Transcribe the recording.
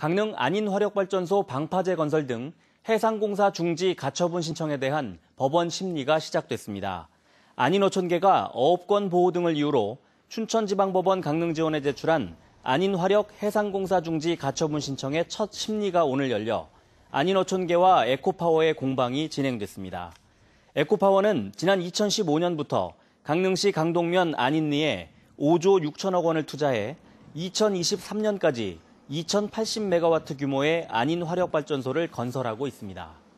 강릉 안인화력발전소 방파제 건설 등 해상공사 중지 가처분 신청에 대한 법원 심리가 시작됐습니다. 안인5천개가 어업권 보호 등을 이유로 춘천지방법원 강릉지원에 제출한 안인화력 해상공사 중지 가처분 신청의 첫 심리가 오늘 열려 안인5천개와 에코파워의 공방이 진행됐습니다. 에코파워는 지난 2015년부터 강릉시 강동면 안인리에 5조 6천억 원을 투자해 2023년까지 2080메가와트 규모의 안인 화력 발전소를 건설하고 있습니다.